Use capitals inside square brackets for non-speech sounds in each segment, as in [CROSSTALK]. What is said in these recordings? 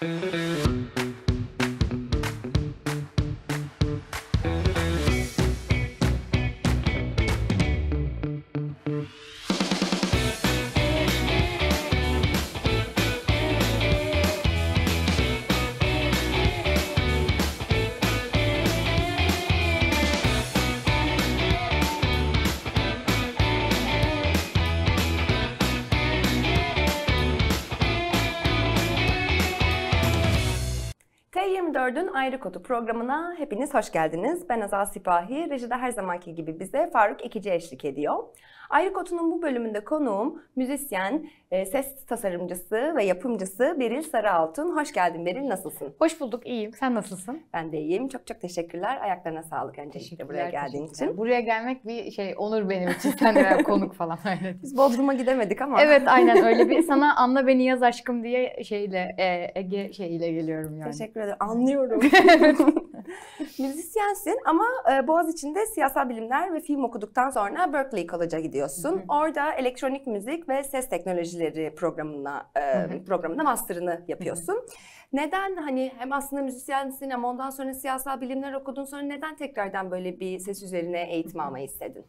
Thank you. Ayrı Kodu programına hepiniz hoş geldiniz. Ben Azal Sipahi. Rejide her zamanki gibi bize Faruk Ekici eşlik ediyor. Ayrık Otu'nun bu bölümünde konuğum müzisyen, e, ses tasarımcısı ve yapımcısı Beril Sarıaltın. Hoş geldin Beril, nasılsın? Hoş bulduk, iyiyim. Sen nasılsın? Ben de iyiyim. Çok çok teşekkürler. Ayaklarına sağlık öncelikle buraya geldiğin için. Buraya gelmek bir şey onur benim için. Sen de [LAUGHS] konuk falan Biz Bodrum'a gidemedik ama. Evet aynen öyle bir [LAUGHS] sana anla beni yaz aşkım diye şeyle e, Ege şeyle geliyorum yani. Teşekkür ederim. Anlıyorum. [LAUGHS] [LAUGHS] Müzisyensin ama e, Boğaziçi'nde siyasal bilimler ve film okuduktan sonra Berkeley College'a gidiyorsun. Hı hı. Orada elektronik müzik ve ses teknolojileri programına e, hı hı. programında master'ını yapıyorsun. Hı hı. Neden hani hem aslında müzisyensin ama ondan sonra siyasal bilimler okudun sonra neden tekrardan böyle bir ses üzerine eğitim almayı istedin?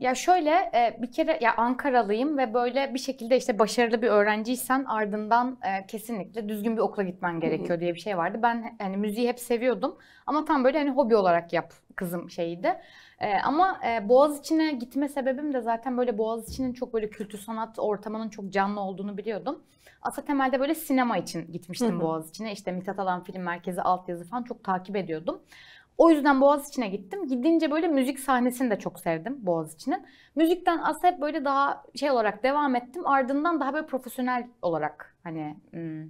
Ya şöyle e, bir kere ya Ankaralıyım ve böyle bir şekilde işte başarılı bir öğrenciysen ardından e, kesinlikle düzgün bir okula gitmen gerekiyor diye bir şey vardı. Ben hani müziği hep seviyordum ama tam böyle hani hobi olarak yap kızım şeydi. E, ama Boğaz Boğaziçi'ne gitme sebebim de zaten böyle Boğaz Boğaziçi'nin çok böyle kültür sanat ortamının çok canlı olduğunu biliyordum. Asa temelde böyle sinema için gitmiştim Boğaz Boğaziçi'ne. işte Mithat Alan Film Merkezi altyazı falan çok takip ediyordum. O yüzden Boğaziçi'ne gittim. Gidince böyle müzik sahnesini de çok sevdim Boğaziçi'nin. Müzikten aslında hep böyle daha şey olarak devam ettim. Ardından daha böyle profesyonel olarak hani... Hmm,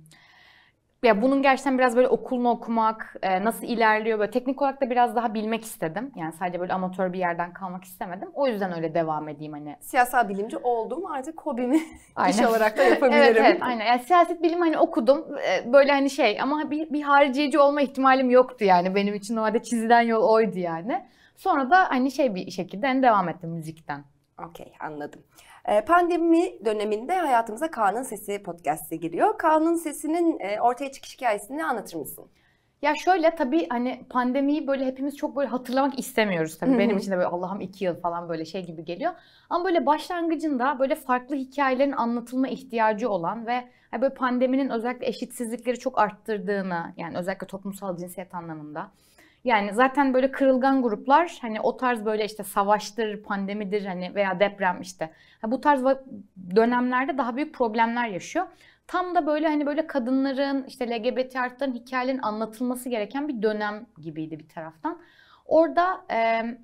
ya bunun gerçekten biraz böyle okulunu okumak, e, nasıl ilerliyor böyle teknik olarak da biraz daha bilmek istedim. Yani sadece böyle amatör bir yerden kalmak istemedim. O yüzden öyle devam edeyim hani. Siyasal bilimci oldum artık hobimi [LAUGHS] iş olarak da yapabilirim. evet, evet aynen. Yani siyaset bilimi hani okudum. E, böyle hani şey ama bir, bir hariciyeci olma ihtimalim yoktu yani. Benim için o normalde çizilen yol oydu yani. Sonra da hani şey bir şekilde hani devam ettim müzikten. Okey anladım. Ee, pandemi döneminde hayatımıza Kaan'ın Sesi podcast'i giriyor. Kaan'ın Sesi'nin e, ortaya çıkış hikayesini anlatır mısın? Ya şöyle tabii hani pandemiyi böyle hepimiz çok böyle hatırlamak istemiyoruz tabii. Hı-hı. Benim için de böyle Allah'ım iki yıl falan böyle şey gibi geliyor. Ama böyle başlangıcında böyle farklı hikayelerin anlatılma ihtiyacı olan ve hani böyle pandeminin özellikle eşitsizlikleri çok arttırdığını yani özellikle toplumsal cinsiyet anlamında yani zaten böyle kırılgan gruplar hani o tarz böyle işte savaştır, pandemidir hani veya deprem işte. bu tarz dönemlerde daha büyük problemler yaşıyor. Tam da böyle hani böyle kadınların işte LGBT artıların hikayelerin anlatılması gereken bir dönem gibiydi bir taraftan. Orada eee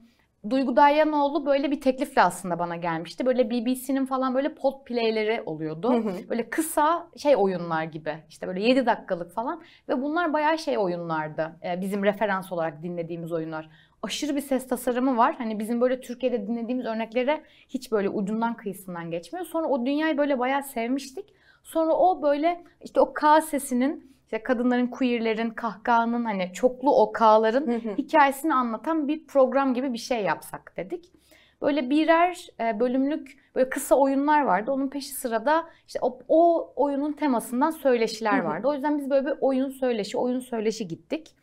Duygu Dayanoğlu böyle bir teklifle aslında bana gelmişti. Böyle BBC'nin falan böyle pot playleri oluyordu. Böyle kısa şey oyunlar gibi. İşte böyle 7 dakikalık falan. Ve bunlar bayağı şey oyunlardı. Ee, bizim referans olarak dinlediğimiz oyunlar. Aşırı bir ses tasarımı var. Hani bizim böyle Türkiye'de dinlediğimiz örneklere hiç böyle ucundan kıyısından geçmiyor. Sonra o dünyayı böyle bayağı sevmiştik. Sonra o böyle işte o K sesinin işte kadınların, queerlerin, kahkahanın hani çoklu o K'ların hikayesini anlatan bir program gibi bir şey yapsak dedik. Böyle birer e, bölümlük böyle kısa oyunlar vardı. Onun peşi sırada işte o, o oyunun temasından söyleşiler vardı. O yüzden biz böyle bir oyun söyleşi, oyun söyleşi gittik.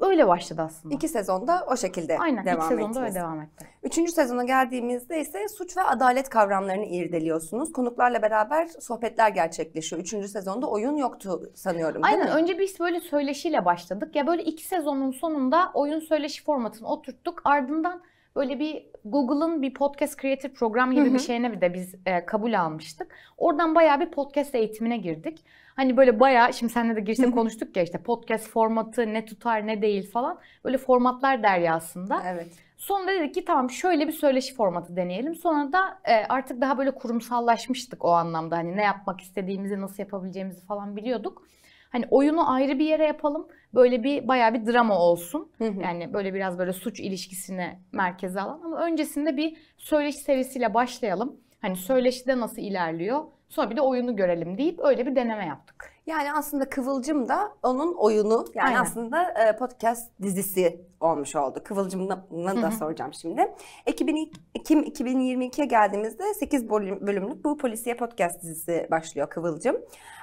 Öyle başladı aslında. İki sezonda o şekilde Aynen, devam ettiniz. Aynen sezonda öyle devam etti. Üçüncü sezona geldiğimizde ise suç ve adalet kavramlarını irdeliyorsunuz. Konuklarla beraber sohbetler gerçekleşiyor. Üçüncü sezonda oyun yoktu sanıyorum Aynen mi? önce biz böyle söyleşiyle başladık. Ya böyle iki sezonun sonunda oyun söyleşi formatını oturttuk. Ardından böyle bir Google'ın bir podcast creator program gibi Hı-hı. bir şeyine de biz e, kabul almıştık. Oradan bayağı bir podcast eğitimine girdik. Hani böyle bayağı şimdi seninle de girse konuştuk ya işte podcast formatı ne tutar ne değil falan. Böyle formatlar deryasında. Evet. Sonra dedik ki tamam şöyle bir söyleşi formatı deneyelim. Sonra da e, artık daha böyle kurumsallaşmıştık o anlamda. Hani ne yapmak istediğimizi, nasıl yapabileceğimizi falan biliyorduk. Hani oyunu ayrı bir yere yapalım. Böyle bir bayağı bir drama olsun. Yani böyle biraz böyle suç ilişkisini merkeze alalım ama öncesinde bir söyleşi serisiyle başlayalım. Hani söyleşide nasıl ilerliyor? Sonra bir de oyunu görelim deyip öyle bir deneme yaptık. Yani aslında Kıvılcım da onun oyunu yani Aynen. aslında e, podcast dizisi olmuş oldu. Kıvılcım'la da hı soracağım şimdi. Ekim 2022'ye geldiğimizde 8 bölümlük bu polisiye podcast dizisi başlıyor Kıvılcım.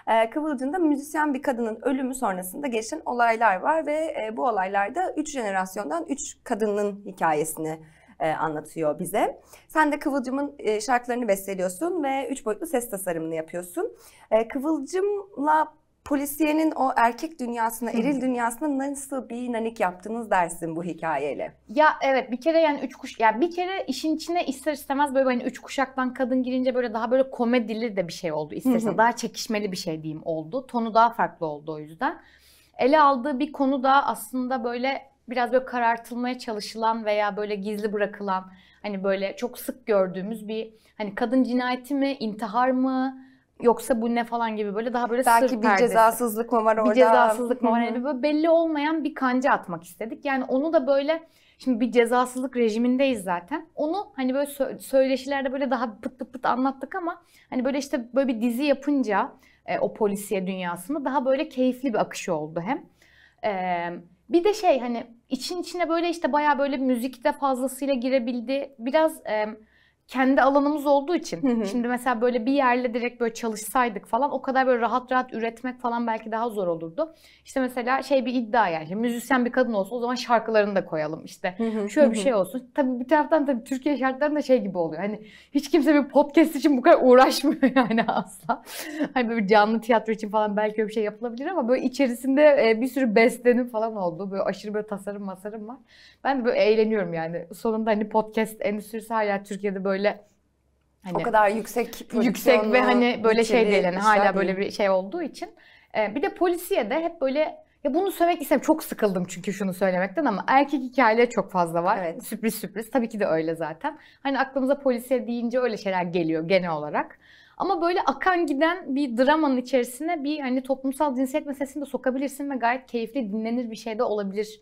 E, Kıvılcım'da müzisyen bir kadının ölümü sonrasında geçen olaylar var ve e, bu olaylarda 3 jenerasyondan 3 kadının hikayesini e, anlatıyor bize. Sen de Kıvılcım'ın e, şarkılarını besteliyorsun ve üç boyutlu ses tasarımını yapıyorsun. E, Kıvılcım'la polisiyenin o erkek dünyasına, eril dünyasına nasıl bir nanik yaptınız dersin bu hikayeyle? Ya evet bir kere yani üç kuş, yani bir kere işin içine ister istemez böyle hani üç kuşaktan kadın girince böyle daha böyle komedili de bir şey oldu isterse daha çekişmeli bir şey diyeyim oldu. Tonu daha farklı oldu o yüzden. Ele aldığı bir konu da aslında böyle biraz böyle karartılmaya çalışılan veya böyle gizli bırakılan hani böyle çok sık gördüğümüz bir hani kadın cinayeti mi, intihar mı yoksa bu ne falan gibi böyle daha böyle Belki sır bir perdesi. cezasızlık mı var orada? Bir cezasızlık mı var? hani böyle belli olmayan bir kanca atmak istedik. Yani onu da böyle Şimdi bir cezasızlık rejimindeyiz zaten. Onu hani böyle sö- söyleşilerde böyle daha pıt pıt pıt anlattık ama hani böyle işte böyle bir dizi yapınca e, o polisiye dünyasında daha böyle keyifli bir akış oldu hem. E, bir de şey hani için içine böyle işte baya böyle müzikte fazlasıyla girebildi. Biraz... E, kendi alanımız olduğu için. Hı hı. Şimdi mesela böyle bir yerle direkt böyle çalışsaydık falan o kadar böyle rahat rahat üretmek falan belki daha zor olurdu. İşte mesela şey bir iddia yani müzisyen bir kadın olsun o zaman şarkılarını da koyalım işte. Hı hı. Şöyle bir şey olsun. Tabii bir taraftan tabii Türkiye şartlarında şey gibi oluyor. Hani hiç kimse bir podcast için bu kadar uğraşmıyor [LAUGHS] yani asla. Hani böyle canlı tiyatro için falan belki öyle bir şey yapılabilir ama böyle içerisinde e, bir sürü bestenin falan oldu. Böyle aşırı böyle tasarım masarım var. Ben de böyle eğleniyorum yani. Sonunda hani podcast endüstrisi hala Türkiye'de böyle böyle hani o kadar yüksek yüksek ve hani böyle şey değil hani hala böyle bir şey olduğu için. Ee, bir de polisiye de hep böyle ya bunu söylemek istem çok sıkıldım çünkü şunu söylemekten ama erkek hikayeleri çok fazla var. Evet. Sürpriz sürpriz tabii ki de öyle zaten. Hani aklımıza polisiye deyince öyle şeyler geliyor genel olarak. Ama böyle akan giden bir dramanın içerisine bir hani toplumsal cinsiyet meselesini de sokabilirsin ve gayet keyifli dinlenir bir şey de olabilir.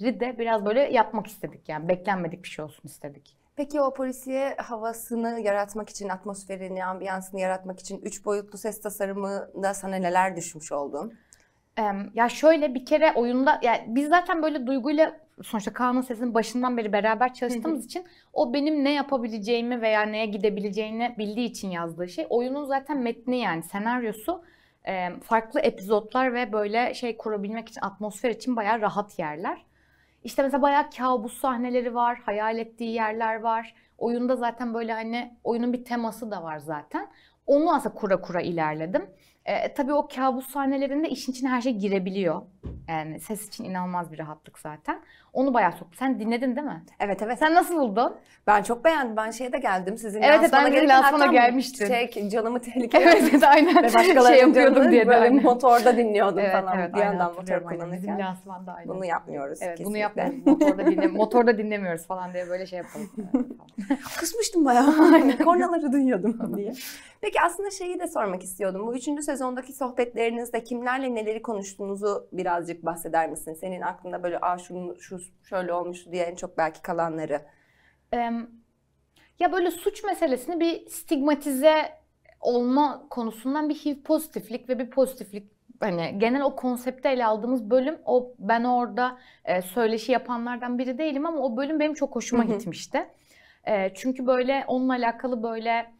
de biraz böyle yapmak istedik yani beklenmedik bir şey olsun istedik. Peki o polisiye havasını yaratmak için, atmosferini, ambiyansını yaratmak için üç boyutlu ses tasarımında sana neler düşmüş oldu? Ya şöyle bir kere oyunda, yani biz zaten böyle duyguyla sonuçta Kaan'ın sesinin başından beri beraber çalıştığımız için o benim ne yapabileceğimi veya neye gidebileceğini bildiği için yazdığı şey. Oyunun zaten metni yani senaryosu farklı epizotlar ve böyle şey kurabilmek için atmosfer için bayağı rahat yerler. İşte mesela bayağı kabus sahneleri var, hayal ettiği yerler var. Oyunda zaten böyle hani oyunun bir teması da var zaten. Onu aslında kura kura ilerledim. E, tabii o kabus sahnelerinde işin içine her şey girebiliyor. Yani ses için inanılmaz bir rahatlık zaten. Onu bayağı soktu. Sen dinledin değil mi? Evet evet. Sen nasıl buldun? Ben çok beğendim. Ben şeye de geldim. Sizin evet, lansmana evet, gelirken lansmana gelmiştin. Şey, canımı tehlikeye Evet evet aynen. Ve şey başkalarının şey yapıyordum diye de. Böyle aynen. motorda dinliyordum evet, falan. Evet, bir yandan motor kullanırken. Bizim lansmanda aynen. Bunu yapmıyoruz Evet kesinlikle. bunu yapmıyoruz. motorda, dinle motorda dinlemiyoruz falan diye böyle şey yapalım. [LAUGHS] Kısmıştım bayağı. aynen. Kornaları duyuyordum [LAUGHS] diye. Peki aslında şeyi de sormak istiyordum. Bu üçüncü söz sezondaki sohbetlerinizde kimlerle neleri konuştuğunuzu birazcık bahseder misin? Senin aklında böyle Aa, şu, şu şöyle olmuş diye en çok belki kalanları. ya böyle suç meselesini bir stigmatize olma konusundan bir HIV pozitiflik ve bir pozitiflik hani genel o konsepte ele aldığımız bölüm o ben orada e, söyleşi yapanlardan biri değilim ama o bölüm benim çok hoşuma gitmişti. E, çünkü böyle onunla alakalı böyle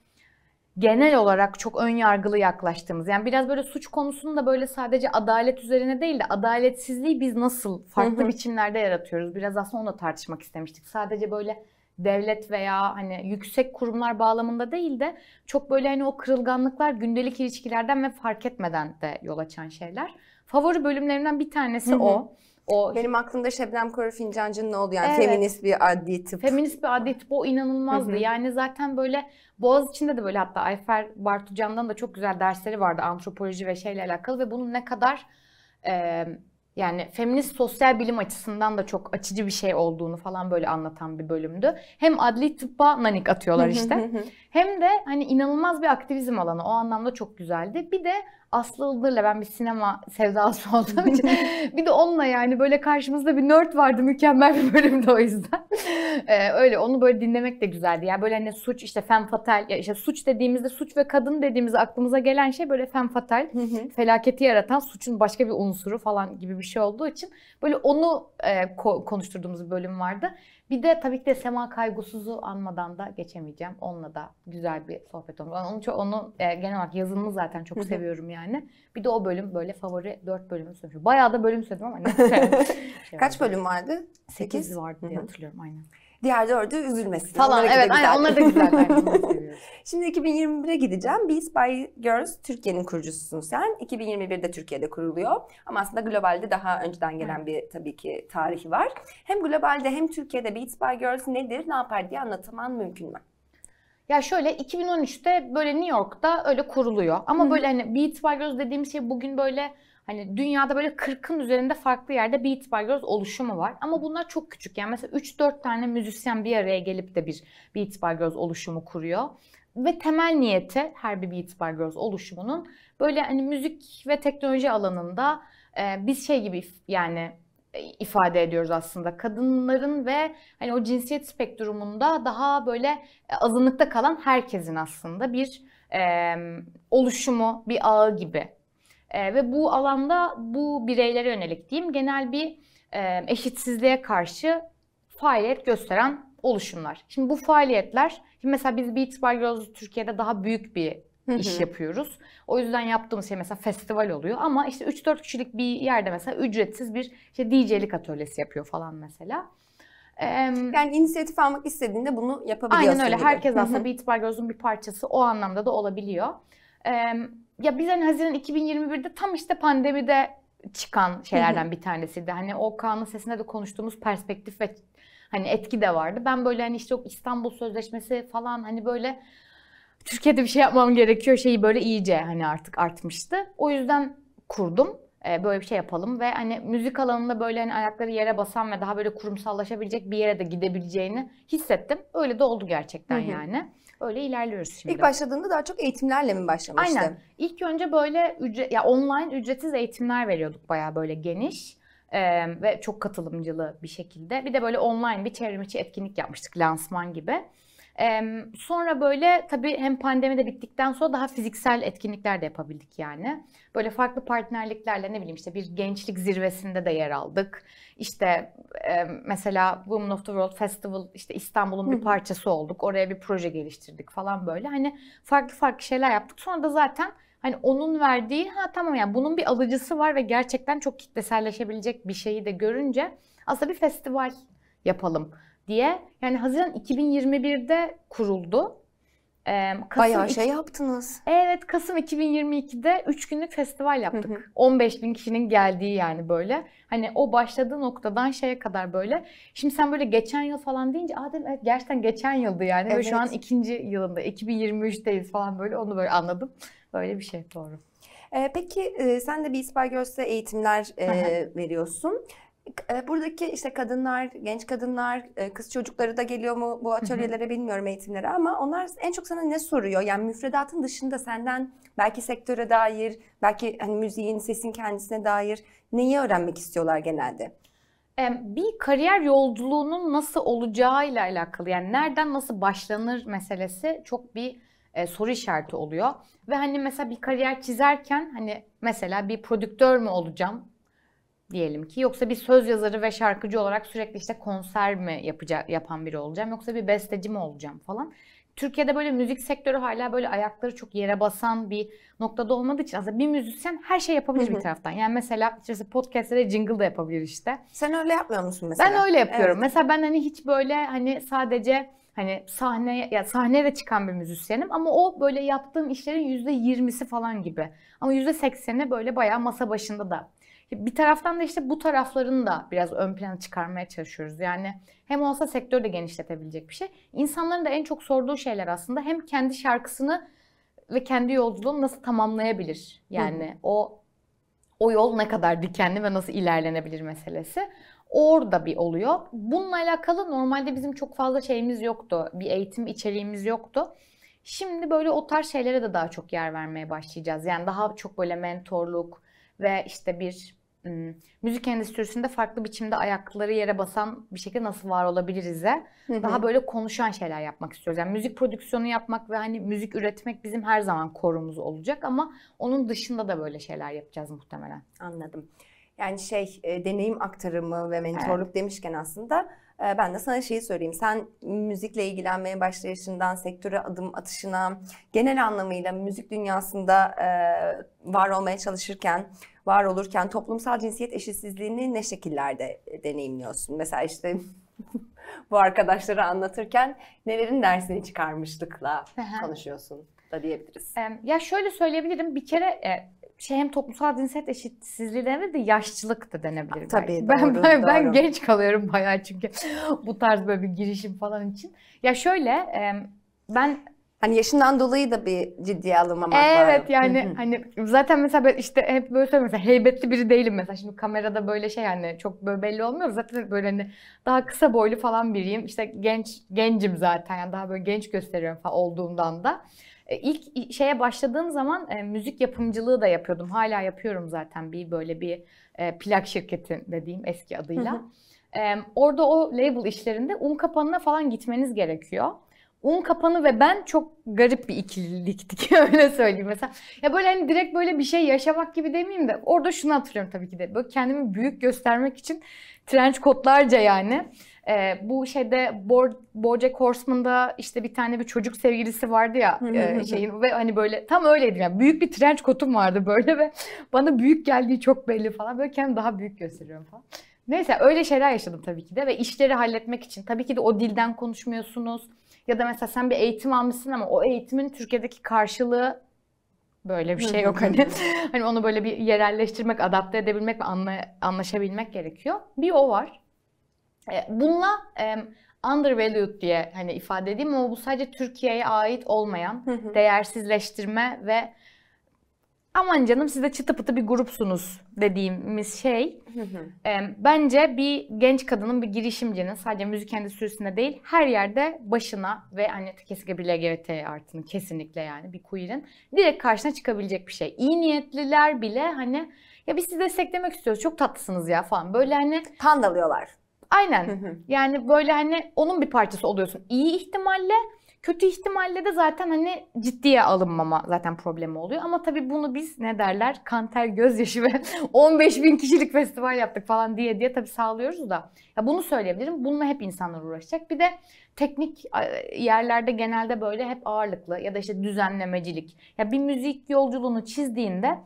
genel olarak çok ön yargılı yaklaştığımız yani biraz böyle suç konusunu da böyle sadece adalet üzerine değil de adaletsizliği biz nasıl farklı biçimlerde yaratıyoruz biraz aslında onu da tartışmak istemiştik. Sadece böyle devlet veya hani yüksek kurumlar bağlamında değil de çok böyle hani o kırılganlıklar gündelik ilişkilerden ve fark etmeden de yol açan şeyler. Favori bölümlerimden bir tanesi o. O Benim aklımda Şebnem Korur Fincancı'nın ne oldu yani evet. feminist bir adli tıp. Feminist bir adli tıp o inanılmazdı. Hı hı. Yani zaten böyle Boğaz içinde de böyle hatta Ayfer Bartucan'dan da çok güzel dersleri vardı antropoloji ve şeyle alakalı ve bunun ne kadar e, yani feminist sosyal bilim açısından da çok açıcı bir şey olduğunu falan böyle anlatan bir bölümdü. Hem adli tıbba nanik atıyorlar işte. Hem de hani inanılmaz bir aktivizm alanı. O anlamda çok güzeldi. Bir de Aslı Ildır'la ben bir sinema sevdası olduğum için [LAUGHS] bir de onunla yani böyle karşımızda bir nerd vardı mükemmel bir bölümde o yüzden. [LAUGHS] Ee, öyle onu böyle dinlemek de güzeldi. Yani böyle hani suç işte fem fatal ya işte suç dediğimizde suç ve kadın dediğimizde aklımıza gelen şey böyle fem fatal felaketi yaratan suçun başka bir unsuru falan gibi bir şey olduğu için böyle onu e, ko- konuşturduğumuz bir bölüm vardı. Bir de tabii ki de Sema Kaygusuz'u anmadan da geçemeyeceğim. Onunla da güzel bir sohbet olmuş. Onu, çok, onu e, genel olarak yazılımı zaten çok seviyorum yani. Bir de o bölüm böyle favori dört bölümü söylüyor. Bayağı da bölüm söyledim ama neyse. [LAUGHS] şey Kaç vardı. bölüm vardı? Sekiz vardı diye hatırlıyorum aynen. Diğer dördü üzülmesi Falan onlara evet aynen onlar da güzel. [LAUGHS] Şimdi 2021'e gideceğim. Beats by Girls Türkiye'nin kurucususun sen. 2021'de Türkiye'de kuruluyor. Ama aslında globalde daha önceden gelen bir tabii ki tarihi var. Hem globalde hem Türkiye'de Beats by Girls nedir, ne yapar diye anlatman mümkün mü? Ya şöyle 2013'te böyle New York'ta öyle kuruluyor. Ama Hı-hı. böyle hani Beats by Girls dediğim şey bugün böyle Hani dünyada böyle 40'ın üzerinde farklı yerde Beats by Girls oluşumu var. Ama bunlar çok küçük. Yani mesela 3-4 tane müzisyen bir araya gelip de bir Beats by Girls oluşumu kuruyor. Ve temel niyeti her bir Beats by Girls oluşumunun böyle hani müzik ve teknoloji alanında e, biz şey gibi yani e, ifade ediyoruz aslında. Kadınların ve hani o cinsiyet spektrumunda daha böyle e, azınlıkta kalan herkesin aslında bir e, oluşumu, bir ağ gibi e, ve bu alanda bu bireylere yönelik diyeyim genel bir e, eşitsizliğe karşı faaliyet gösteren oluşumlar. Şimdi bu faaliyetler, şimdi mesela biz Beats by Girls Türkiye'de daha büyük bir iş yapıyoruz. O yüzden yaptığımız şey mesela festival oluyor ama işte 3-4 kişilik bir yerde mesela ücretsiz bir işte DJ'lik atölyesi yapıyor falan mesela. yani inisiyatif almak istediğinde bunu yapabiliyorsun. Aynen öyle. Gibi. Herkes aslında hı Beat by Girls'un bir parçası o anlamda da olabiliyor. Ee, ya biz hani Haziran 2021'de tam işte pandemide çıkan şeylerden bir tanesiydi. Hani o Kaan'ın sesinde de konuştuğumuz perspektif ve hani etki de vardı. Ben böyle hani işte yok İstanbul Sözleşmesi falan hani böyle Türkiye'de bir şey yapmam gerekiyor şeyi böyle iyice hani artık artmıştı. O yüzden kurdum ee, böyle bir şey yapalım ve hani müzik alanında böyle hani ayakları yere basan ve daha böyle kurumsallaşabilecek bir yere de gidebileceğini hissettim. Öyle de oldu gerçekten Hı-hı. yani öyle ilerliyoruz şimdi. İlk başladığında daha çok eğitimlerle mi başlamıştın? Aynen. İlk önce böyle ücret, ya online ücretsiz eğitimler veriyorduk baya böyle geniş. Ee, ve çok katılımcılı bir şekilde. Bir de böyle online bir çevrimiçi etkinlik yapmıştık lansman gibi. Sonra böyle tabii hem pandemi de bittikten sonra daha fiziksel etkinlikler de yapabildik yani. Böyle farklı partnerliklerle ne bileyim işte bir gençlik zirvesinde de yer aldık. İşte mesela Women of the World Festival işte İstanbul'un bir parçası olduk. Oraya bir proje geliştirdik falan böyle. Hani farklı farklı şeyler yaptık. Sonra da zaten hani onun verdiği ha tamam yani bunun bir alıcısı var ve gerçekten çok kitleselleşebilecek bir şeyi de görünce aslında bir festival yapalım diye yani Haziran 2021'de kuruldu. Ee, Kasım Bayağı şey yaptınız. Evet Kasım 2022'de 3 günlük festival yaptık. Hı hı. 15 bin kişinin geldiği yani böyle. Hani o başladığı noktadan şeye kadar böyle. Şimdi sen böyle geçen yıl falan deyince Adem evet gerçekten geçen yıldı yani. Evet. Ve şu an ikinci yılında 2023'teyiz falan böyle onu böyle anladım. Böyle bir şey doğru. Peki sen de bir İspanyolca eğitimler veriyorsun. E, buradaki işte kadınlar, genç kadınlar, e, kız çocukları da geliyor mu bu atölyelere bilmiyorum eğitimlere ama onlar en çok sana ne soruyor? Yani müfredatın dışında senden belki sektöre dair, belki hani müziğin, sesin kendisine dair neyi öğrenmek istiyorlar genelde? Bir kariyer yolculuğunun nasıl olacağıyla alakalı yani nereden nasıl başlanır meselesi çok bir e, soru işareti oluyor. Ve hani mesela bir kariyer çizerken hani mesela bir prodüktör mü olacağım diyelim ki yoksa bir söz yazarı ve şarkıcı olarak sürekli işte konser mi yapacak yapan biri olacağım yoksa bir besteci mi olacağım falan. Türkiye'de böyle müzik sektörü hala böyle ayakları çok yere basan bir noktada olmadığı için aslında bir müzisyen her şey yapabilir bir taraftan. Yani mesela işte podcastlere jingle da yapabilir işte. Sen öyle yapmıyor musun mesela? Ben öyle yapıyorum. Evet. Mesela ben hani hiç böyle hani sadece hani sahne ya sahneye de çıkan bir müzisyenim ama o böyle yaptığım işlerin yüzde yirmisi falan gibi. Ama yüzde sekseni böyle bayağı masa başında da bir taraftan da işte bu taraflarını da biraz ön plana çıkarmaya çalışıyoruz. Yani hem olsa sektör de genişletebilecek bir şey. İnsanların da en çok sorduğu şeyler aslında hem kendi şarkısını ve kendi yolculuğunu nasıl tamamlayabilir? Yani Hı. o o yol ne kadar dikenli ve nasıl ilerlenebilir meselesi orada bir oluyor. Bununla alakalı normalde bizim çok fazla şeyimiz yoktu. Bir eğitim içeriğimiz yoktu. Şimdi böyle o tarz şeylere de daha çok yer vermeye başlayacağız. Yani daha çok böyle mentorluk ve işte bir müzik endüstrisinde farklı biçimde ayakları yere basan bir şekilde nasıl var olabiliriz de daha böyle konuşan şeyler yapmak istiyoruz. Yani müzik prodüksiyonu yapmak ve hani müzik üretmek bizim her zaman korumuz olacak ama onun dışında da böyle şeyler yapacağız muhtemelen. Anladım. Yani şey e, deneyim aktarımı ve mentorluk evet. demişken aslında ee, ben de sana şeyi söyleyeyim. Sen müzikle ilgilenmeye başlayışından, sektöre adım atışına, genel anlamıyla müzik dünyasında e, var olmaya çalışırken, var olurken toplumsal cinsiyet eşitsizliğini ne şekillerde deneyimliyorsun? Mesela işte [LAUGHS] bu arkadaşları anlatırken nelerin dersini çıkarmışlıkla konuşuyorsun da diyebiliriz. Ya şöyle söyleyebilirim. Bir kere e, şey hem toplumsal cinsiyet eşitsizliği denir de yaşçılık da denebilir. Tabii doğru. Ben, ben, doğru. ben genç kalıyorum bayağı çünkü bu tarz böyle bir girişim falan için. Ya şöyle ben Hani yaşından dolayı da bir ciddiye alınmamak evet, var. Evet yani Hı-hı. hani zaten mesela ben işte hep böyle söylüyorum mesela heybetli biri değilim mesela şimdi kamerada böyle şey yani çok böyle belli olmuyor zaten böyle hani daha kısa boylu falan biriyim işte genç gencim zaten yani daha böyle genç gösteriyorum falan olduğumdan da. E, ilk şeye başladığım zaman e, müzik yapımcılığı da yapıyordum. Hala yapıyorum zaten bir böyle bir e, plak şirketi dediğim eski adıyla. E, orada o label işlerinde un kapanına falan gitmeniz gerekiyor. Un kapanı ve ben çok garip bir ikililiktik [LAUGHS] öyle söyleyeyim mesela. Ya böyle hani direkt böyle bir şey yaşamak gibi demeyeyim de orada şunu hatırlıyorum tabii ki de. Böyle kendimi büyük göstermek için trench kotlarca yani e, bu şeyde Bo Bojack Horseman'da işte bir tane bir çocuk sevgilisi vardı ya e, şeyin ve hani böyle tam öyleydim yani büyük bir trenç kotum vardı böyle ve bana büyük geldiği çok belli falan böyle kendimi daha büyük gösteriyorum falan. Neyse öyle şeyler yaşadım tabii ki de ve işleri halletmek için tabii ki de o dilden konuşmuyorsunuz. Ya da mesela sen bir eğitim almışsın ama o eğitimin Türkiye'deki karşılığı böyle bir şey yok hani. hani onu böyle bir yerelleştirmek, adapte edebilmek ve anla, anlaşabilmek gerekiyor. Bir o var. E, bununla undervalued diye hani ifade edeyim ama bu sadece Türkiye'ye ait olmayan değersizleştirme ve aman canım siz de çıtı pıtı bir grupsunuz dediğimiz şey bence bir genç kadının bir girişimcinin sadece müzik endüstrisinde değil her yerde başına ve hani kesinlikle bir LGBT artının kesinlikle yani bir queer'in direkt karşına çıkabilecek bir şey. İyi niyetliler bile hani ya biz sizi desteklemek istiyoruz çok tatlısınız ya falan böyle hani. Pandalıyorlar. Aynen. yani böyle hani onun bir parçası oluyorsun. İyi ihtimalle Kötü ihtimalle de zaten hani ciddiye alınmama zaten problemi oluyor. Ama tabii bunu biz ne derler kanter gözyaşı ve 15 [LAUGHS] bin kişilik festival yaptık falan diye diye tabii sağlıyoruz da. Ya bunu söyleyebilirim. Bununla hep insanlar uğraşacak. Bir de teknik yerlerde genelde böyle hep ağırlıklı ya da işte düzenlemecilik. Ya bir müzik yolculuğunu çizdiğinde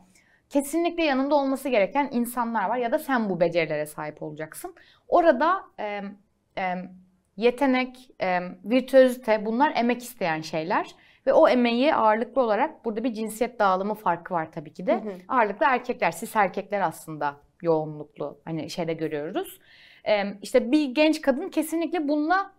kesinlikle yanında olması gereken insanlar var ya da sen bu becerilere sahip olacaksın. Orada e, e, yetenek, e, virtüözite bunlar emek isteyen şeyler. Ve o emeği ağırlıklı olarak burada bir cinsiyet dağılımı farkı var tabii ki de. Hı hı. Ağırlıklı erkekler, siz erkekler aslında yoğunluklu hani şeyde görüyoruz. Ee, işte bir genç kadın kesinlikle bununla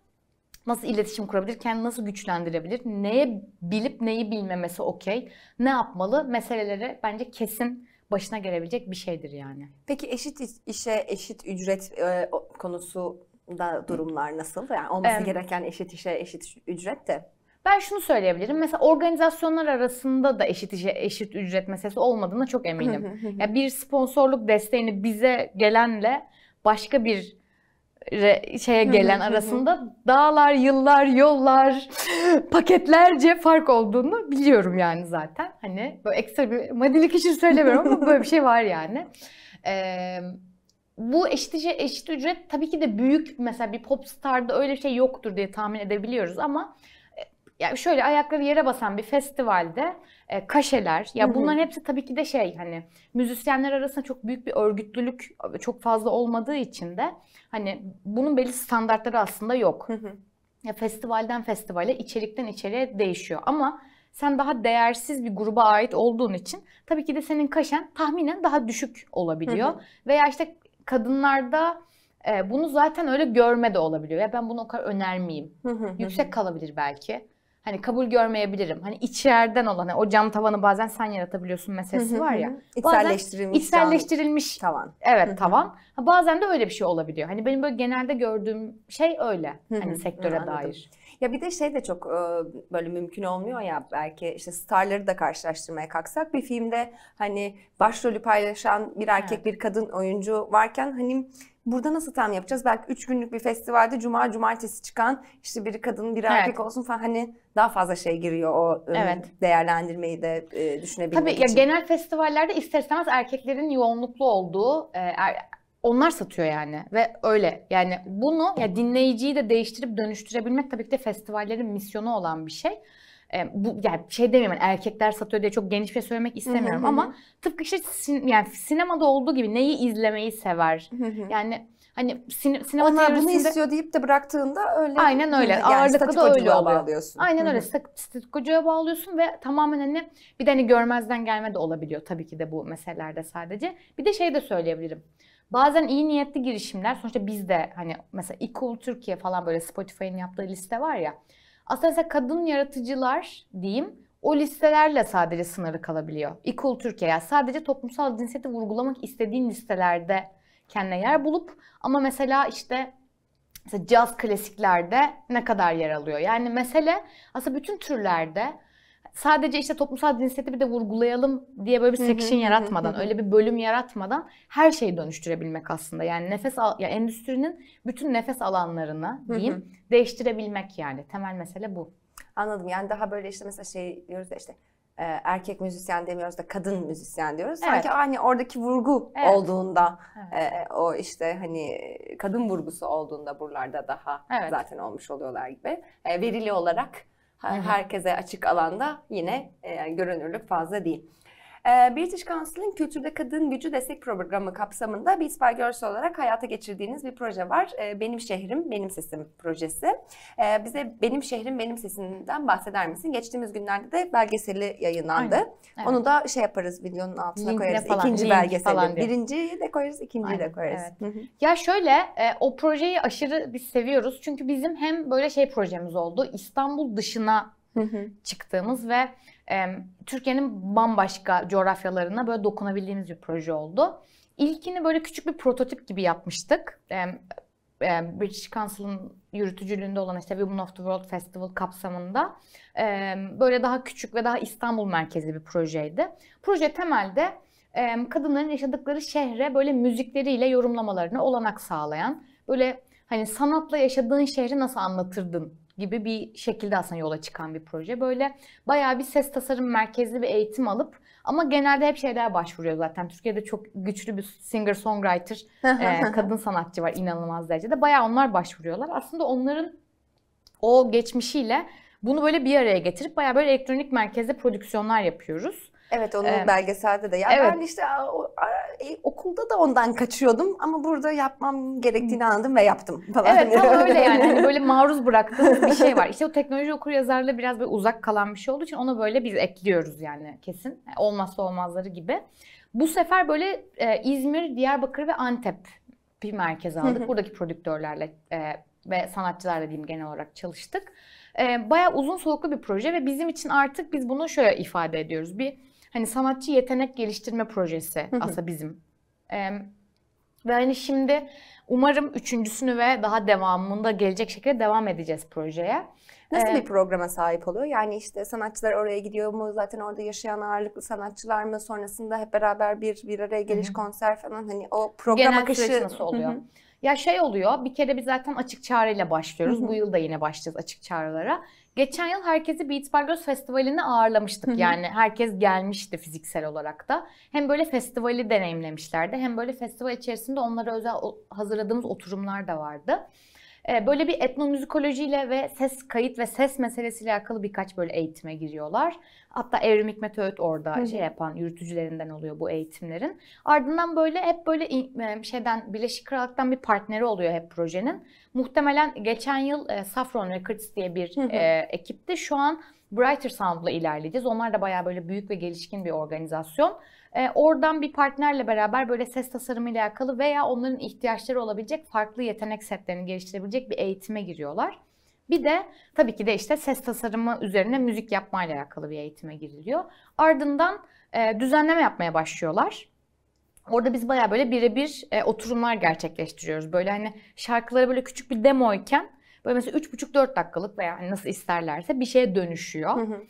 nasıl iletişim kurabilir, kendini nasıl güçlendirebilir, neye bilip neyi bilmemesi okey, ne yapmalı meselelere bence kesin başına gelebilecek bir şeydir yani. Peki eşit işe eşit ücret e, konusu da durumlar nasıl? Yani olması ee, gereken eşit işe eşit ücret de. Ben şunu söyleyebilirim. Mesela organizasyonlar arasında da eşit işe eşit ücret meselesi olmadığına çok eminim. ya bir sponsorluk desteğini bize gelenle başka bir re, şeye gelen arasında dağlar, yıllar, yollar, paketlerce fark olduğunu biliyorum yani zaten. Hani böyle ekstra bir madilik için söylemiyorum ama böyle bir şey var yani. Ee, bu eşit, eşit ücret tabii ki de büyük mesela bir pop starda öyle bir şey yoktur diye tahmin edebiliyoruz ama e, yani şöyle ayakları yere basan bir festivalde e, kaşeler. Ya bunların hepsi tabii ki de şey hani müzisyenler arasında çok büyük bir örgütlülük e, çok fazla olmadığı için de hani bunun belli standartları aslında yok. ya festivalden festivale, içerikten içeriye değişiyor ama sen daha değersiz bir gruba ait olduğun için tabii ki de senin kaşen tahminen daha düşük olabiliyor. Veya işte kadınlarda e, bunu zaten öyle görme de olabiliyor. Ya ben bunu o kadar önermeyeyim. Yüksek kalabilir belki hani kabul görmeyebilirim. Hani içeriden olan hani o cam tavanı bazen sen yaratabiliyorsun meselesi var ya. İçselleştirilmiş. İçselleştirilmiş tavan. Evet tavan. bazen de öyle bir şey olabiliyor. Hani benim böyle genelde gördüğüm şey öyle. Hani sektöre hı, dair. Ya bir de şey de çok böyle mümkün olmuyor ya belki işte starları da karşılaştırmaya kalksak bir filmde hani başrolü paylaşan bir erkek evet. bir kadın oyuncu varken hani burada nasıl tam yapacağız? Belki üç günlük bir festivalde cuma cumartesi çıkan işte biri kadın biri evet. erkek olsun falan hani daha fazla şey giriyor o evet. değerlendirmeyi de e, düşünebilmek Tabii için. ya genel festivallerde ister istemez erkeklerin yoğunluklu olduğu e, er, onlar satıyor yani ve öyle yani bunu ya dinleyiciyi de değiştirip dönüştürebilmek tabii ki de festivallerin misyonu olan bir şey. E, bu yani şey demiyorum yani erkekler satıyor diye çok geniş bir şey söylemek istemiyorum ama tıpkı işte sin, yani sinemada olduğu gibi neyi izlemeyi sever. Yani hani sin, sinema Onlar bunu istiyor deyip de bıraktığında öyle Aynen öyle. Yani Ağırlıklı da öyle oluyor. bağlıyorsun. Aynen öyle. Statikocuya bağlıyorsun ve tamamen hani bir de hani görmezden gelme de olabiliyor tabii ki de bu meselelerde sadece. Bir de şey de söyleyebilirim. Bazen iyi niyetli girişimler sonuçta biz de hani mesela Equal Türkiye falan böyle Spotify'ın yaptığı liste var ya. Aslında mesela kadın yaratıcılar diyeyim o listelerle sadece sınırlı kalabiliyor. Equal Türkiye yani sadece toplumsal cinsiyeti vurgulamak istediğin listelerde kendine yer bulup ama mesela işte mesela caz klasiklerde ne kadar yer alıyor? Yani mesele aslında bütün türlerde sadece işte toplumsal cinsiyeti bir de vurgulayalım diye böyle bir section yaratmadan, öyle bir bölüm yaratmadan her şeyi dönüştürebilmek aslında. Yani nefes al, ya endüstrinin bütün nefes alanlarını diyeyim değiştirebilmek yani temel mesele bu. Anladım. Yani daha böyle işte mesela şey diyoruz ya işte e, erkek müzisyen demiyoruz da kadın müzisyen diyoruz. Sanki evet. hani oradaki vurgu evet. olduğunda evet. E, o işte hani kadın vurgusu olduğunda buralarda daha evet. zaten olmuş oluyorlar gibi. E, verili olarak Herkese açık alanda yine e, görünürlük fazla değil. E, British Council'ın Kültürde Kadın Gücü Destek Programı kapsamında bir Girls olarak hayata geçirdiğiniz bir proje var. Ee, benim Şehrim, Benim Sesim projesi. Ee, bize Benim Şehrim, Benim Sesim'den bahseder misin? Geçtiğimiz günlerde de belgeseli yayınlandı. Aynen, evet. Onu da şey yaparız videonun altına Linkle koyarız. Falan, ikinci belgeseli. Falan Birinciyi de koyarız, ikinciyi Aynen, de koyarız. Evet. ya şöyle e, o projeyi aşırı biz seviyoruz. Çünkü bizim hem böyle şey projemiz oldu. İstanbul dışına çıktığımız ve Türkiye'nin bambaşka coğrafyalarına böyle dokunabildiğimiz bir proje oldu. İlkini böyle küçük bir prototip gibi yapmıştık. British Council'ın yürütücülüğünde olan işte Women of the World Festival kapsamında böyle daha küçük ve daha İstanbul merkezli bir projeydi. Proje temelde kadınların yaşadıkları şehre böyle müzikleriyle yorumlamalarını olanak sağlayan böyle hani sanatla yaşadığın şehri nasıl anlatırdın gibi bir şekilde aslında yola çıkan bir proje. Böyle bayağı bir ses tasarım merkezli bir eğitim alıp ama genelde hep şeyler başvuruyor zaten. Türkiye'de çok güçlü bir singer songwriter e, kadın sanatçı var inanılmaz derecede. Bayağı onlar başvuruyorlar. Aslında onların o geçmişiyle bunu böyle bir araya getirip bayağı böyle elektronik merkezde prodüksiyonlar yapıyoruz. Evet onun ee, belgeselde de. Ya evet. ben işte e, okulda da ondan kaçıyordum ama burada yapmam gerektiğini anladım ve yaptım falan. Evet tam [LAUGHS] öyle yani hani böyle maruz bıraktığımız bir şey var. İşte o teknoloji okur yazarlığı biraz böyle uzak kalan bir şey olduğu için ona böyle biz ekliyoruz yani kesin. E, olmazsa olmazları gibi. Bu sefer böyle e, İzmir, Diyarbakır ve Antep bir merkez aldık. Buradaki prodüktörlerle e, ve sanatçılarla diyeyim genel olarak çalıştık. E, bayağı uzun soluklu bir proje ve bizim için artık biz bunu şöyle ifade ediyoruz. Bir Hani sanatçı yetenek geliştirme projesi aslında bizim. Ee, ve hani şimdi umarım üçüncüsünü ve daha devamında gelecek şekilde devam edeceğiz projeye. Nasıl ee, bir programa sahip oluyor? Yani işte sanatçılar oraya gidiyor mu? Zaten orada yaşayan ağırlıklı sanatçılar mı? Sonrasında hep beraber bir bir araya geliş hı. konser falan hani o program Genel akışı süreç nasıl oluyor? Hı hı. Ya şey oluyor. Bir kere biz zaten açık çağrıyla başlıyoruz. Hı hı. Bu yıl da yine başlayacağız açık çağrılara. Geçen yıl herkesi Beatsburgers Festivali'ne ağırlamıştık. Yani herkes gelmişti fiziksel olarak da. Hem böyle festivali deneyimlemişlerdi hem böyle festival içerisinde onlara özel hazırladığımız oturumlar da vardı. Ee, böyle bir etnomüzikolojiyle ve ses kayıt ve ses meselesiyle alakalı birkaç böyle eğitime giriyorlar. Hatta Evrim Hikmet Öğüt orada Hı. şey yapan yürütücülerinden oluyor bu eğitimlerin. Ardından böyle hep böyle e, şeyden Birleşik Krallık'tan bir partneri oluyor hep projenin. Muhtemelen geçen yıl e, safron Records diye bir Hı. e, ekipti. Şu an Brighter Sound'la ilerleyeceğiz. Onlar da bayağı böyle büyük ve gelişkin bir organizasyon. E, oradan bir partnerle beraber böyle ses tasarımıyla alakalı veya onların ihtiyaçları olabilecek farklı yetenek setlerini geliştirebilecek bir eğitime giriyorlar. Bir de tabii ki de işte ses tasarımı üzerine müzik yapmayla alakalı bir eğitime giriliyor. Ardından e, düzenleme yapmaya başlıyorlar. Orada biz baya böyle birebir e, oturumlar gerçekleştiriyoruz. Böyle hani şarkıları böyle küçük bir demo iken böyle mesela 3,5-4 dakikalık veya hani nasıl isterlerse bir şeye dönüşüyor. Hı hı.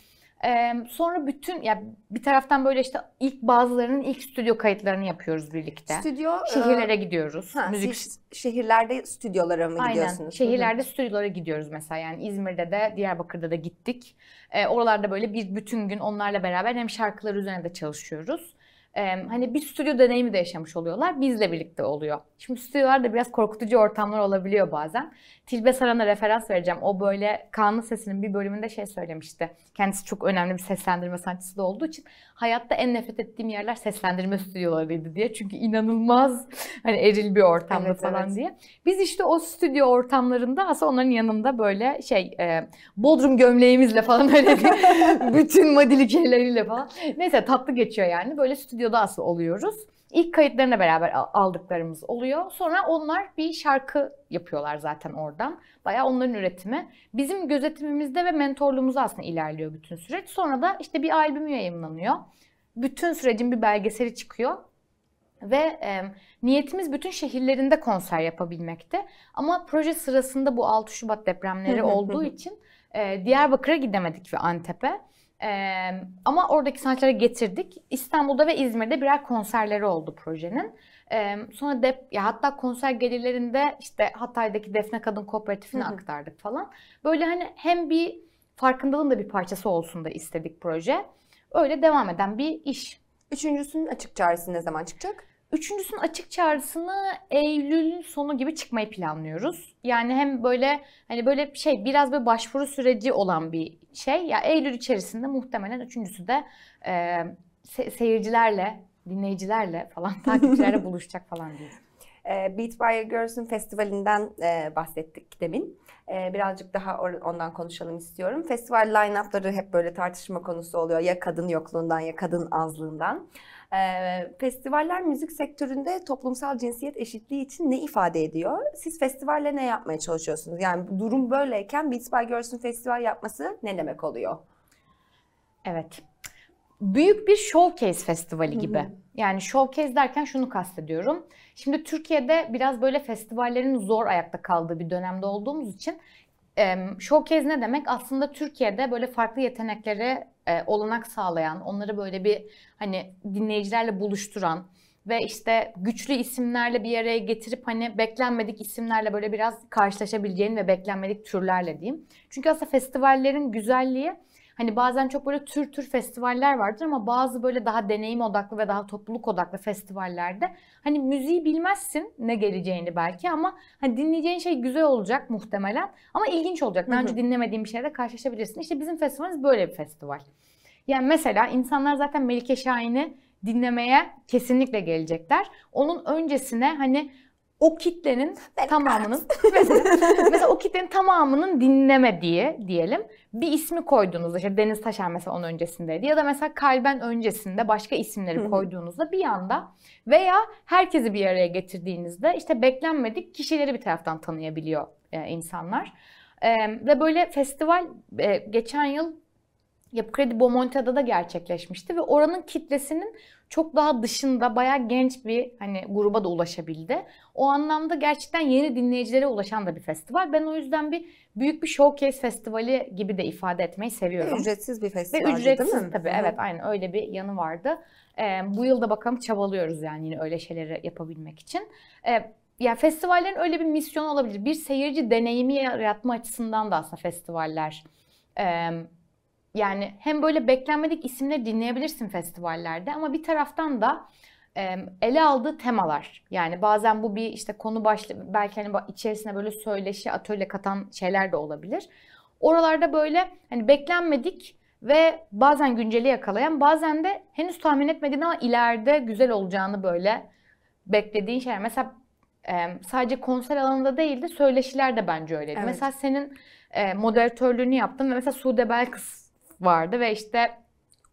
Ee, sonra bütün ya bir taraftan böyle işte ilk bazılarının ilk stüdyo kayıtlarını yapıyoruz birlikte. Stüdyo şehirlere e, gidiyoruz. Ha, müzik şehirlerde stüdyolara mı Aynen, gidiyorsunuz? Şehirlerde stüdyolara gidiyoruz mesela. Yani İzmir'de de Diyarbakır'da da gittik. Ee, oralarda böyle bir bütün gün onlarla beraber hem şarkılar üzerine de çalışıyoruz e, hani bir stüdyo deneyimi de yaşamış oluyorlar. Bizle birlikte oluyor. Şimdi stüdyolarda biraz korkutucu ortamlar olabiliyor bazen. Tilbe Saran'a referans vereceğim. O böyle Kanlı Sesi'nin bir bölümünde şey söylemişti. Kendisi çok önemli bir seslendirme sanatçısı da olduğu için hayatta en nefret ettiğim yerler seslendirme stüdyolarıydı diye. Çünkü inanılmaz hani eril bir ortamda evet, falan evet. diye. Biz işte o stüdyo ortamlarında aslında onların yanında böyle şey e, bodrum gömleğimizle falan [LAUGHS] öyle [LAUGHS] bütün madilikeleriyle falan. Neyse tatlı geçiyor yani. Böyle stüdyoda aslında oluyoruz. İlk kayıtlarına beraber aldıklarımız oluyor. Sonra onlar bir şarkı yapıyorlar zaten oradan. Bayağı onların üretimi. Bizim gözetimimizde ve mentorluğumuz aslında ilerliyor bütün süreç. Sonra da işte bir albüm yayınlanıyor. Bütün sürecin bir belgeseli çıkıyor. Ve e, niyetimiz bütün şehirlerinde konser yapabilmekti. Ama proje sırasında bu 6 Şubat depremleri olduğu için e, Diyarbakır'a gidemedik ve Antep'e. E, ama oradaki sanatçıları getirdik. İstanbul'da ve İzmir'de birer konserleri oldu projenin. E, sonra dep ya hatta konser gelirlerinde işte Hatay'daki Defne Kadın Kooperatifine aktardık falan. Böyle hani hem bir farkındalığın da bir parçası olsun da istedik proje. Öyle devam eden bir iş. Üçüncüsünün açık çağrısı ne zaman çıkacak? Üçüncüsünün açık çağrısını Eylül'ün sonu gibi çıkmayı planlıyoruz. Yani hem böyle hani böyle şey biraz bir başvuru süreci olan bir şey. Ya Eylül içerisinde muhtemelen üçüncüsü de e, seyircilerle, dinleyicilerle falan [LAUGHS] takipçilerle buluşacak falan diye. Ee, Beat by Girls'ün festivalinden e, bahsettik demin. E, birazcık daha ondan konuşalım istiyorum. Festival line-up'ları hep böyle tartışma konusu oluyor. Ya kadın yokluğundan ya kadın azlığından. E, festivaller müzik sektöründe toplumsal cinsiyet eşitliği için ne ifade ediyor? Siz festivalle ne yapmaya çalışıyorsunuz? Yani durum böyleyken Beat by Girls'ün festival yapması ne demek oluyor? Evet. Büyük bir showcase festivali gibi. Hı hı yani showcase derken şunu kastediyorum. Şimdi Türkiye'de biraz böyle festivallerin zor ayakta kaldığı bir dönemde olduğumuz için showcase ne demek? Aslında Türkiye'de böyle farklı yeteneklere olanak sağlayan, onları böyle bir hani dinleyicilerle buluşturan ve işte güçlü isimlerle bir araya getirip hani beklenmedik isimlerle böyle biraz karşılaşabileceğin ve beklenmedik türlerle diyeyim. Çünkü aslında festivallerin güzelliği Hani bazen çok böyle tür tür festivaller vardır ama bazı böyle daha deneyim odaklı ve daha topluluk odaklı festivallerde hani müziği bilmezsin ne geleceğini belki ama hani dinleyeceğin şey güzel olacak muhtemelen ama ilginç olacak. Daha önce dinlemediğin bir şeyle karşılaşabilirsin. İşte bizim festivalimiz böyle bir festival. Yani mesela insanlar zaten Melike Şahin'i dinlemeye kesinlikle gelecekler. Onun öncesine hani o kitlenin Benim tamamının [LAUGHS] mesela o kitlenin tamamının dinleme diye diyelim bir ismi koyduğunuzda işte Deniz Taşer mesela onun öncesindeydi ya da mesela Kalben öncesinde başka isimleri koyduğunuzda bir anda veya herkesi bir araya getirdiğinizde işte beklenmedik kişileri bir taraftan tanıyabiliyor e, insanlar. ve böyle festival e, geçen yıl Yapı Kredi Bomontia'da da gerçekleşmişti ve oranın kitlesinin çok daha dışında bayağı genç bir hani gruba da ulaşabildi. O anlamda gerçekten yeni dinleyicilere ulaşan da bir festival. Ben o yüzden bir büyük bir showcase festivali gibi de ifade etmeyi seviyorum. Ve ücretsiz bir festival Ve ücretsiz, değil mi? Tabii hı evet aynı öyle bir yanı vardı. Ee, bu yılda bakalım çabalıyoruz yani yine öyle şeyleri yapabilmek için. Ee, yani festivallerin öyle bir misyonu olabilir. Bir seyirci deneyimi yaratma açısından da aslında festivaller e, yani hem böyle beklenmedik isimleri dinleyebilirsin festivallerde ama bir taraftan da ele aldığı temalar. Yani bazen bu bir işte konu başlı belki hani içerisine böyle söyleşi, atölye katan şeyler de olabilir. Oralarda böyle hani beklenmedik ve bazen günceli yakalayan, bazen de henüz tahmin etmediğin ama ileride güzel olacağını böyle beklediğin şeyler. Mesela sadece konser alanında değil de söyleşiler de bence öyleydi. Evet. Mesela senin moderatörlüğünü yaptın ve mesela Sude Belkıs vardı ve işte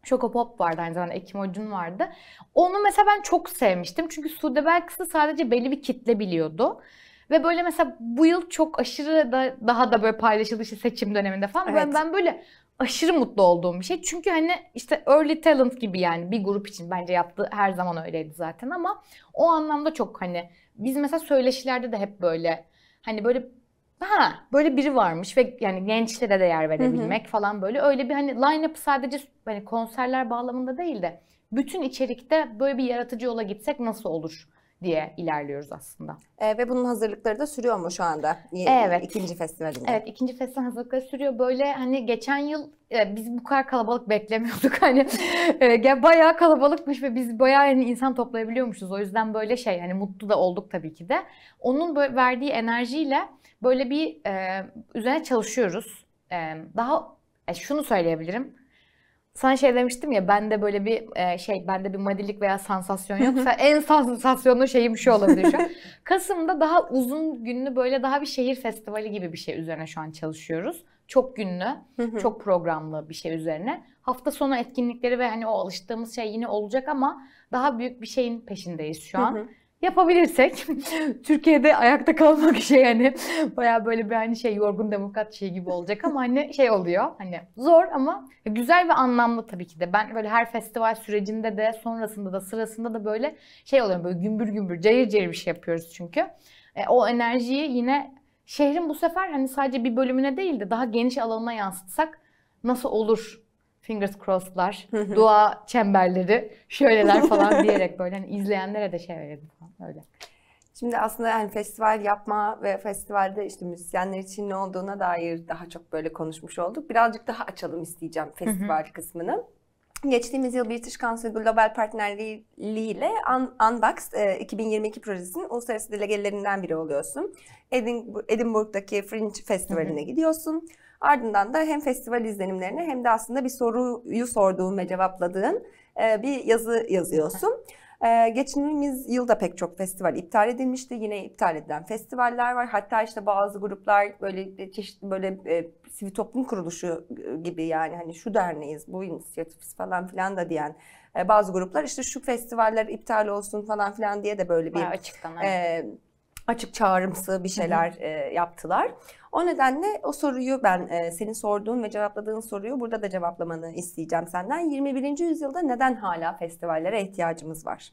Şokopop vardı aynı zamanda Ekim Ocun vardı. Onu mesela ben çok sevmiştim. Çünkü Sude Belkıs'ı sadece belli bir kitle biliyordu. Ve böyle mesela bu yıl çok aşırı da daha da böyle paylaşıldı işte seçim döneminde falan. Evet. Ben, ben böyle aşırı mutlu olduğum bir şey. Çünkü hani işte early talent gibi yani bir grup için bence yaptığı her zaman öyleydi zaten ama o anlamda çok hani biz mesela söyleşilerde de hep böyle hani böyle ha böyle biri varmış ve yani gençlere de yer verebilmek Hı-hı. falan böyle öyle bir hani line-up sadece hani konserler bağlamında değil de bütün içerikte böyle bir yaratıcı yola gitsek nasıl olur diye ilerliyoruz aslında. E, ve bunun hazırlıkları da sürüyor mu şu anda? Evet. İkinci festivalinde. Evet ikinci festival hazırlıkları sürüyor. Böyle hani geçen yıl e, biz bu kadar kalabalık beklemiyorduk [LAUGHS] hani. e, bayağı kalabalıkmış ve biz bayağı yani insan toplayabiliyormuşuz. O yüzden böyle şey hani mutlu da olduk tabii ki de. Onun böyle verdiği enerjiyle Böyle bir e, üzerine çalışıyoruz. E, daha e, şunu söyleyebilirim. Sana şey demiştim ya bende böyle bir e, şey bende bir madilik veya sansasyon yoksa en sansasyonlu şeyim şu olabilir şu [LAUGHS] Kasım'da daha uzun günlü böyle daha bir şehir festivali gibi bir şey üzerine şu an çalışıyoruz. Çok günlü, çok programlı bir şey üzerine. Hafta sonu etkinlikleri ve hani o alıştığımız şey yine olacak ama daha büyük bir şeyin peşindeyiz şu an yapabilirsek [LAUGHS] Türkiye'de ayakta kalmak [LAUGHS] şey yani baya böyle bir hani şey yorgun demokrat şey gibi olacak ama hani şey oluyor hani zor ama güzel ve anlamlı tabii ki de. Ben böyle her festival sürecinde de sonrasında da sırasında da böyle şey oluyor böyle gümbür gümbür cayır cayır bir şey yapıyoruz çünkü. E, o enerjiyi yine şehrin bu sefer hani sadece bir bölümüne değil de daha geniş alanına yansıtsak nasıl olur fingers crossed'lar, dua çemberleri, şöyleler falan diyerek böyle hani izleyenlere de şey verelim öyle. Şimdi aslında yani festival yapma ve festivalde işte müzisyenler için ne olduğuna dair daha çok böyle konuşmuş olduk. Birazcık daha açalım isteyeceğim festival hı hı. kısmını. Geçtiğimiz yıl British Council Global Partnerliği ile Unbox 2022 e, projesinin uluslararası delegelerinden biri oluyorsun. Edinburgh'daki Fringe Festivali'ne gidiyorsun. Ardından da hem festival izlenimlerine hem de aslında bir soruyu sorduğun ve cevapladığın e, bir yazı yazıyorsun. Hı ee, geçtiğimiz yılda pek çok festival iptal edilmişti. Yine iptal edilen festivaller var. Hatta işte bazı gruplar böyle e, çeşitli böyle e, sivil toplum kuruluşu e, gibi yani hani şu derneğiz, bu inisiyatifiz falan filan da diyen e, bazı gruplar işte şu festivaller iptal olsun falan filan diye de böyle bir açıklama. E, açık çağrımsı bir şeyler e, yaptılar. O nedenle o soruyu ben e, senin sorduğun ve cevapladığın soruyu burada da cevaplamanı isteyeceğim senden. 21. yüzyılda neden hala festivallere ihtiyacımız var?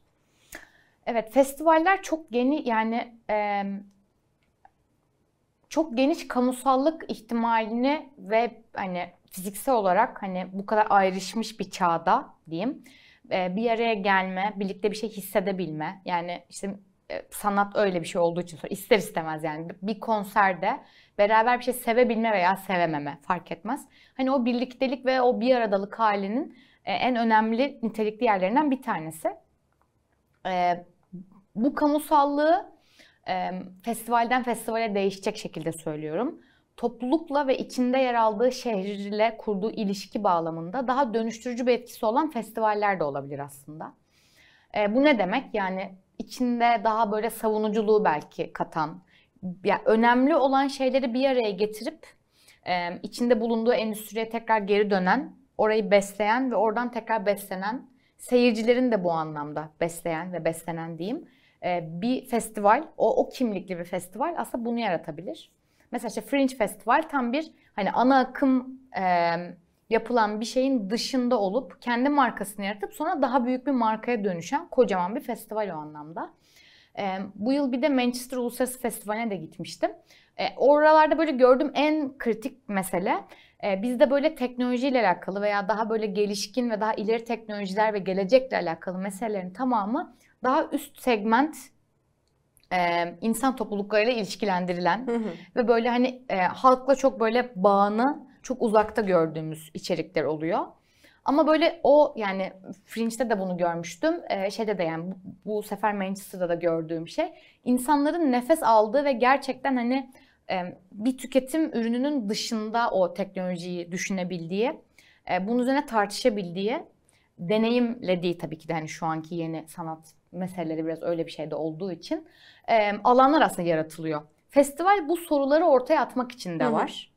Evet festivaller çok yeni yani e, çok geniş kamusallık ihtimalini ve hani fiziksel olarak hani bu kadar ayrışmış bir çağda diyeyim bir araya gelme, birlikte bir şey hissedebilme. Yani işte e, sanat öyle bir şey olduğu için ister istemez yani bir konserde beraber bir şey sevebilme veya sevememe fark etmez. Hani o birliktelik ve o bir aradalık halinin e, en önemli nitelikli yerlerinden bir tanesi. E, bu kamusallığı festivalden festivale değişecek şekilde söylüyorum. Toplulukla ve içinde yer aldığı şehirle kurduğu ilişki bağlamında daha dönüştürücü bir etkisi olan festivaller de olabilir aslında. E, bu ne demek? Yani içinde daha böyle savunuculuğu belki katan, yani önemli olan şeyleri bir araya getirip e, içinde bulunduğu endüstriye tekrar geri dönen, orayı besleyen ve oradan tekrar beslenen, seyircilerin de bu anlamda besleyen ve beslenen diyeyim e, bir festival, o, o kimlikli bir festival aslında bunu yaratabilir. Mesela işte Fringe Festival tam bir hani ana akım e, yapılan bir şeyin dışında olup kendi markasını yaratıp sonra daha büyük bir markaya dönüşen kocaman bir festival o anlamda. E, bu yıl bir de Manchester Uluslararası Festivali'ne de gitmiştim. E, oralarda böyle gördüğüm en kritik mesele e, bizde böyle teknolojiyle alakalı veya daha böyle gelişkin ve daha ileri teknolojiler ve gelecekle alakalı meselelerin tamamı daha üst segment e, insan topluluklarıyla ilişkilendirilen ve böyle hani e, halkla çok böyle bağını çok uzakta gördüğümüz içerikler oluyor. Ama böyle o yani Fringe'de de bunu görmüştüm. Ee, şeyde de yani bu, bu sefer Manchester'da da gördüğüm şey insanların nefes aldığı ve gerçekten hani e, bir tüketim ürününün dışında o teknolojiyi düşünebildiği, e, bunun üzerine tartışabildiği, deneyimlediği tabii ki de hani şu anki yeni sanat meseleleri biraz öyle bir şey de olduğu için e, alanlar aslında yaratılıyor. Festival bu soruları ortaya atmak için de var. Hı hı.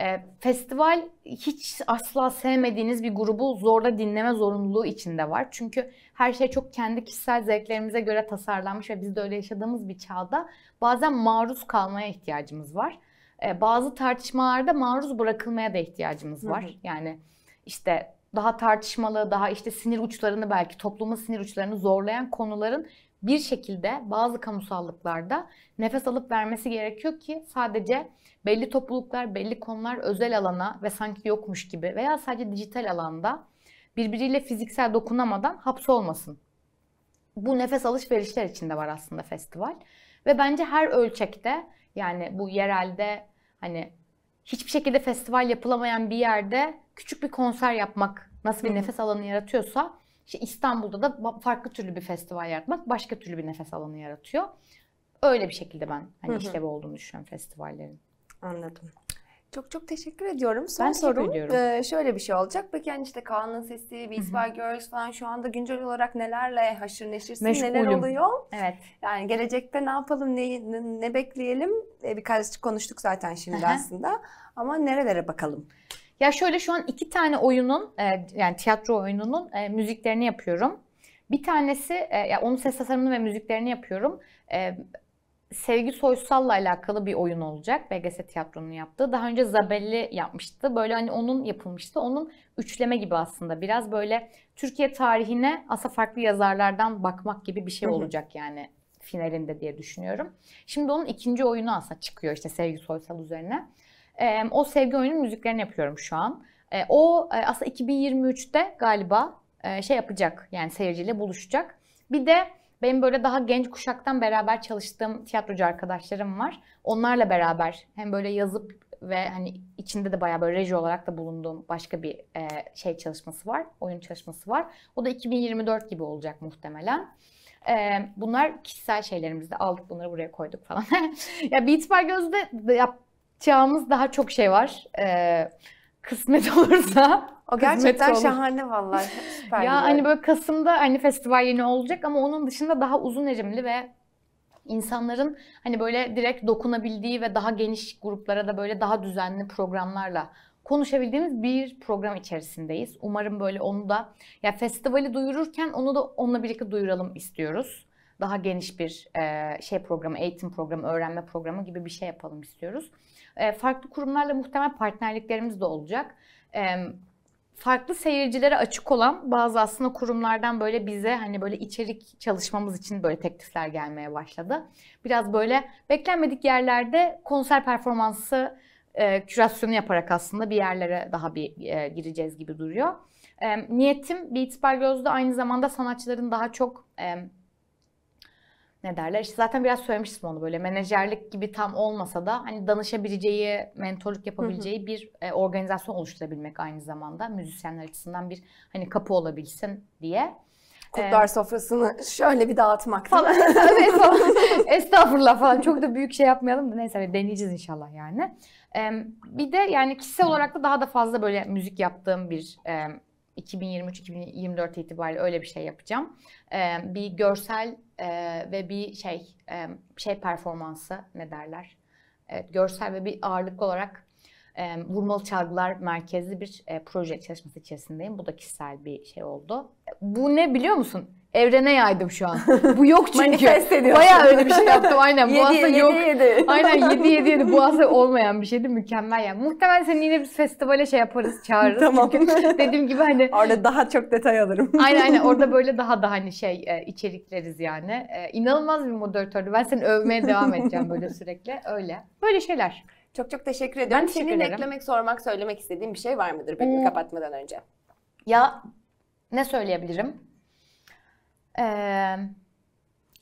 E, festival hiç asla sevmediğiniz bir grubu zorla dinleme zorunluluğu içinde var. Çünkü her şey çok kendi kişisel zevklerimize göre tasarlanmış ve biz de öyle yaşadığımız bir çağda bazen maruz kalmaya ihtiyacımız var. E, bazı tartışmalarda maruz bırakılmaya da ihtiyacımız var. Hı hı. Yani işte daha tartışmalı, daha işte sinir uçlarını belki toplumun sinir uçlarını zorlayan konuların bir şekilde bazı kamusallıklarda nefes alıp vermesi gerekiyor ki sadece belli topluluklar, belli konular özel alana ve sanki yokmuş gibi veya sadece dijital alanda birbiriyle fiziksel dokunamadan hapsolmasın. Bu nefes alışverişler içinde var aslında festival. Ve bence her ölçekte yani bu yerelde hani hiçbir şekilde festival yapılamayan bir yerde küçük bir konser yapmak nasıl bir nefes alanı yaratıyorsa işte İstanbul'da da farklı türlü bir festival yaratmak başka türlü bir nefes alanı yaratıyor. Öyle bir şekilde ben hani hı olduğunu düşünüyorum festivallerin. Anladım. Çok çok teşekkür ediyorum. Son ben sorum e, şöyle bir şey olacak. Peki yani işte Kaan'ın sesi, Bisbal Girls falan şu anda güncel olarak nelerle haşır neşirsin, Meşgulüm. neler oluyor? Evet. Yani gelecekte ne yapalım, ne, ne, ne bekleyelim? E, birkaç konuştuk zaten şimdi aslında. Ama nerelere bakalım? Ya şöyle şu an iki tane oyunun e, yani tiyatro oyununun e, müziklerini yapıyorum. Bir tanesi e, ya onun ses tasarımını ve müziklerini yapıyorum. Sevgi Soysal'la alakalı bir oyun olacak. BGS Tiyatro'nun yaptığı. Daha önce Zabelli yapmıştı. Böyle hani onun yapılmıştı. Onun üçleme gibi aslında. Biraz böyle Türkiye tarihine asa farklı yazarlardan bakmak gibi bir şey olacak yani finalinde diye düşünüyorum. Şimdi onun ikinci oyunu asa çıkıyor işte Sevgi Soysal üzerine. E, o sevgi oyunun müziklerini yapıyorum şu an. E, o e, aslında 2023'te galiba e, şey yapacak yani seyirciyle buluşacak. Bir de benim böyle daha genç kuşaktan beraber çalıştığım tiyatrocu arkadaşlarım var. Onlarla beraber hem böyle yazıp ve hani içinde de bayağı böyle reji olarak da bulunduğum başka bir e, şey çalışması var, oyun çalışması var. O da 2024 gibi olacak muhtemelen. E, bunlar kişisel şeylerimizde aldık bunları buraya koyduk falan. [LAUGHS] ya Beats by Göz'de yap, Çağımız daha çok şey var. Ee, kısmet [LAUGHS] olursa. O gerçekten olur. şahane vallahi. [LAUGHS] Süper. ya hani böyle Kasım'da hani festival yeni olacak ama onun dışında daha uzun erimli ve insanların hani böyle direkt dokunabildiği ve daha geniş gruplara da böyle daha düzenli programlarla konuşabildiğimiz bir program içerisindeyiz. Umarım böyle onu da ya festivali duyururken onu da onunla birlikte duyuralım istiyoruz. Daha geniş bir e, şey programı, eğitim programı, öğrenme programı gibi bir şey yapalım istiyoruz. Ee, farklı kurumlarla muhtemel partnerliklerimiz de olacak. Ee, farklı seyircilere açık olan bazı aslında kurumlardan böyle bize hani böyle içerik çalışmamız için böyle teklifler gelmeye başladı. Biraz böyle beklenmedik yerlerde konser performansı e, kürasyonu yaparak aslında bir yerlere daha bir e, gireceğiz gibi duruyor. Ee, niyetim Beats by Göz'de aynı zamanda sanatçıların daha çok e, ne derler? İşte zaten biraz söylemiştim onu böyle menajerlik gibi tam olmasa da hani danışabileceği, mentorluk yapabileceği bir e, organizasyon oluşturabilmek aynı zamanda müzisyenler açısından bir hani kapı olabilsin diye. kutlar ee, sofrasını şöyle bir dağıtmak falan. [LAUGHS] evet, estağfurullah falan. Çok da büyük şey yapmayalım da neyse deneyeceğiz inşallah yani. Ee, bir de yani kişisel olarak da daha da fazla böyle müzik yaptığım bir e, 2023-2024 itibariyle öyle bir şey yapacağım. E, bir görsel e, ve bir şey e, şey performansı ne derler? Evet, görsel ve bir ağırlık olarak e, vurmalı çalgılar merkezli bir e, proje çalışması içerisindeyim. Bu da kişisel bir şey oldu. Bu ne biliyor musun? evrene yaydım şu an. Bu [LAUGHS] yok çünkü. Baya öyle bir şey yaptım aynen. bu aslında yok. Yedi. Aynen yedi 7 7 [LAUGHS] bu aslında olmayan bir şeydi mükemmel yani. Muhtemelen seni yine bir festivale şey yaparız çağırırız. tamam. Çünkü [LAUGHS] dediğim gibi hani. Orada daha çok detay alırım. aynen aynen orada böyle daha da hani şey e, içerikleriz yani. E, inanılmaz bir moderatördü. Ben seni övmeye devam edeceğim böyle sürekli. Öyle. Böyle şeyler. Çok çok teşekkür ediyorum. Ben teşekkür Senin ederim. eklemek, sormak, söylemek istediğin bir şey var mıdır peki hmm. kapatmadan önce? Ya ne söyleyebilirim? e,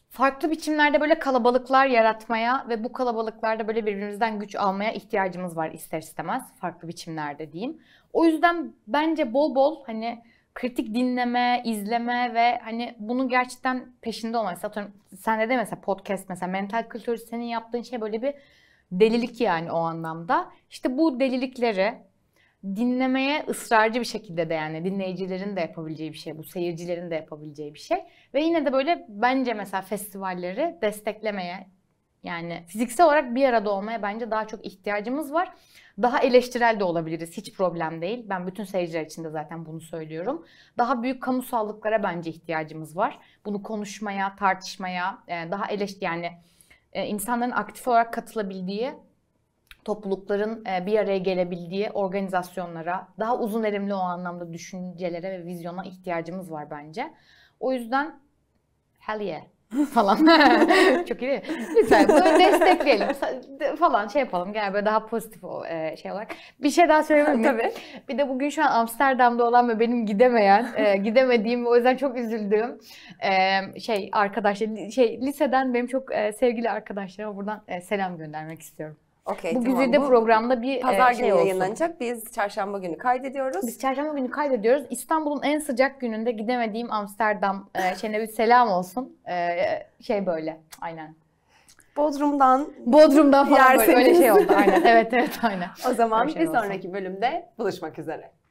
farklı biçimlerde böyle kalabalıklar yaratmaya ve bu kalabalıklarda böyle birbirimizden güç almaya ihtiyacımız var ister istemez farklı biçimlerde diyeyim. O yüzden bence bol bol hani kritik dinleme, izleme ve hani bunu gerçekten peşinde olmak. Mesela atıyorum, sende de mesela podcast mesela mental kültür senin yaptığın şey böyle bir delilik yani o anlamda. İşte bu delilikleri dinlemeye ısrarcı bir şekilde de yani dinleyicilerin de yapabileceği bir şey bu, seyircilerin de yapabileceği bir şey. Ve yine de böyle bence mesela festivalleri desteklemeye yani fiziksel olarak bir arada olmaya bence daha çok ihtiyacımız var. Daha eleştirel de olabiliriz. Hiç problem değil. Ben bütün seyirciler için de zaten bunu söylüyorum. Daha büyük kamusallıklara bence ihtiyacımız var. Bunu konuşmaya, tartışmaya, e, daha eleştir yani e, insanların aktif olarak katılabildiği toplulukların e, bir araya gelebildiği organizasyonlara, daha uzun erimli o anlamda düşüncelere ve vizyona ihtiyacımız var bence. O yüzden hell yeah [LAUGHS] falan. [LAUGHS] Çok iyi. Lütfen böyle destekleyelim falan şey yapalım. Gel yani böyle daha pozitif o e, şey olarak. Bir şey daha söyleyeyim miyim? Tabii. Bir de bugün şu an Amsterdam'da olan ve benim gidemeyen, e, gidemediğim o yüzden çok üzüldüğüm şey arkadaşlar şey liseden benim çok sevgili arkadaşlarıma buradan selam göndermek istiyorum. Okay, bu tamam. güzide bu programda bir e, pazar e, şey günü olsun. yayınlanacak. Biz çarşamba günü kaydediyoruz. Biz çarşamba günü kaydediyoruz. İstanbul'un en sıcak gününde gidemediğim Amsterdam e, şeyine bir selam olsun. E, şey böyle. Aynen. Bodrum'dan Bodrum'dan falan böyle. böyle şey oldu. Aynen. Evet evet aynen. [LAUGHS] O zaman bir, şey bir sonraki bölümde buluşmak üzere.